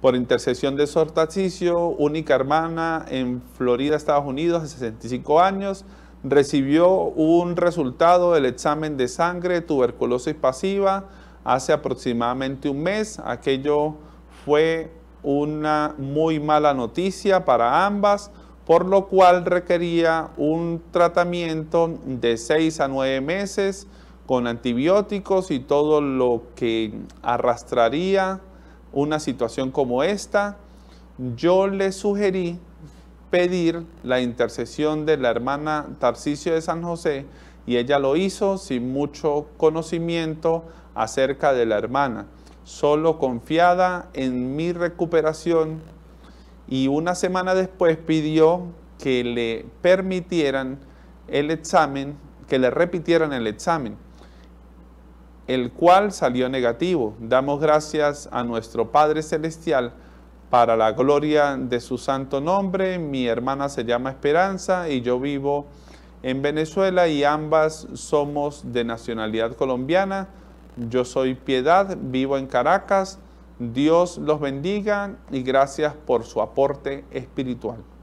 por intercesión de Sor única hermana en Florida, Estados Unidos, de 65 años, recibió un resultado del examen de sangre tuberculosis pasiva hace aproximadamente un mes. Aquello fue una muy mala noticia para ambas, por lo cual requería un tratamiento de 6 a 9 meses con antibióticos y todo lo que arrastraría una situación como esta, yo le sugerí pedir la intercesión de la hermana Tarcisio de San José y ella lo hizo sin mucho conocimiento acerca de la hermana, solo confiada en mi recuperación y una semana después pidió que le permitieran el examen, que le repitieran el examen el cual salió negativo. Damos gracias a nuestro Padre Celestial para la gloria de su santo nombre. Mi hermana se llama Esperanza y yo vivo en Venezuela y ambas somos de nacionalidad colombiana. Yo soy Piedad, vivo en Caracas. Dios los bendiga y gracias por su aporte espiritual.